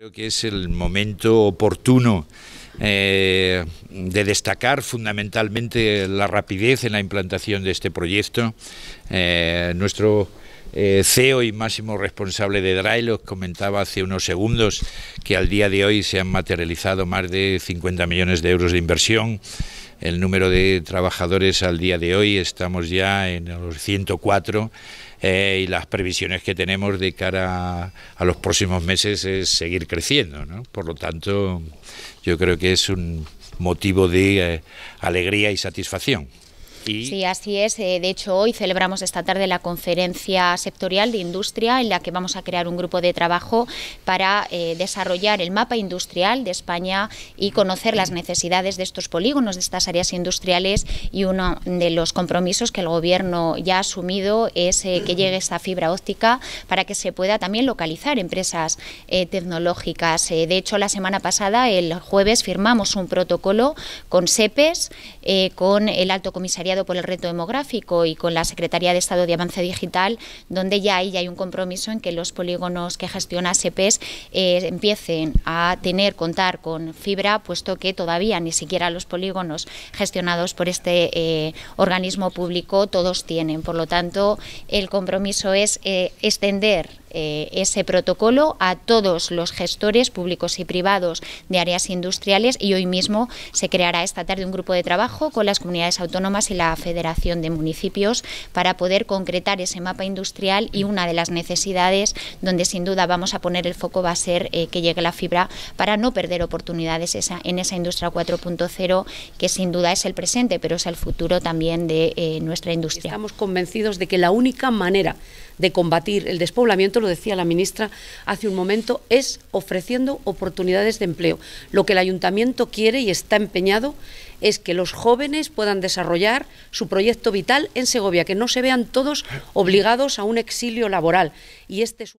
Creo que es el momento oportuno eh, de destacar fundamentalmente la rapidez en la implantación de este proyecto. Eh, nuestro eh, CEO y máximo responsable de Drylock comentaba hace unos segundos que al día de hoy se han materializado más de 50 millones de euros de inversión. El número de trabajadores al día de hoy estamos ya en los 104 eh, y las previsiones que tenemos de cara a los próximos meses es seguir creciendo. ¿no? Por lo tanto, yo creo que es un motivo de eh, alegría y satisfacción. Sí, así es. Eh, de hecho, hoy celebramos esta tarde la conferencia sectorial de industria en la que vamos a crear un grupo de trabajo para eh, desarrollar el mapa industrial de España y conocer las necesidades de estos polígonos, de estas áreas industriales y uno de los compromisos que el Gobierno ya ha asumido es eh, que llegue esta fibra óptica para que se pueda también localizar empresas tecnológicas. de hecho, la semana pasada, el jueves, firmamos un protocolo con SEPES, e e con el Alto Comisariado por el Reto Demográfico y con la Secretaría de Estado de Avance Digital, donde ya ahí hay un compromiso en que los polígonos que gestiona SEPES e eh, empiecen a tener, contar con fibra, puesto que todavía ni siquiera los polígonos gestionados por este eh, organismo público todos tienen. Por lo tanto, el compromiso es eh, extender eh, ese protocolo a todos los gestores públicos y privados de áreas industriales y hoy mismo se creará esta tarde un grupo de trabajo con las comunidades autónomas y la Federación de Municipios para poder concretar ese mapa industrial y una de las necesidades donde sin duda vamos a poner el foco va a ser eh, que llegue la fibra para no perder oportunidades esa, en esa industria 4.0 que sin duda es el presente pero es el futuro también de eh, nuestra industria. Estamos convencidos de que la única manera de combatir el despoblamiento lo decía la ministra hace un momento, es ofreciendo oportunidades de empleo. Lo que el ayuntamiento quiere y está empeñado es que los jóvenes puedan desarrollar su proyecto vital en Segovia, que no se vean todos obligados a un exilio laboral. Y este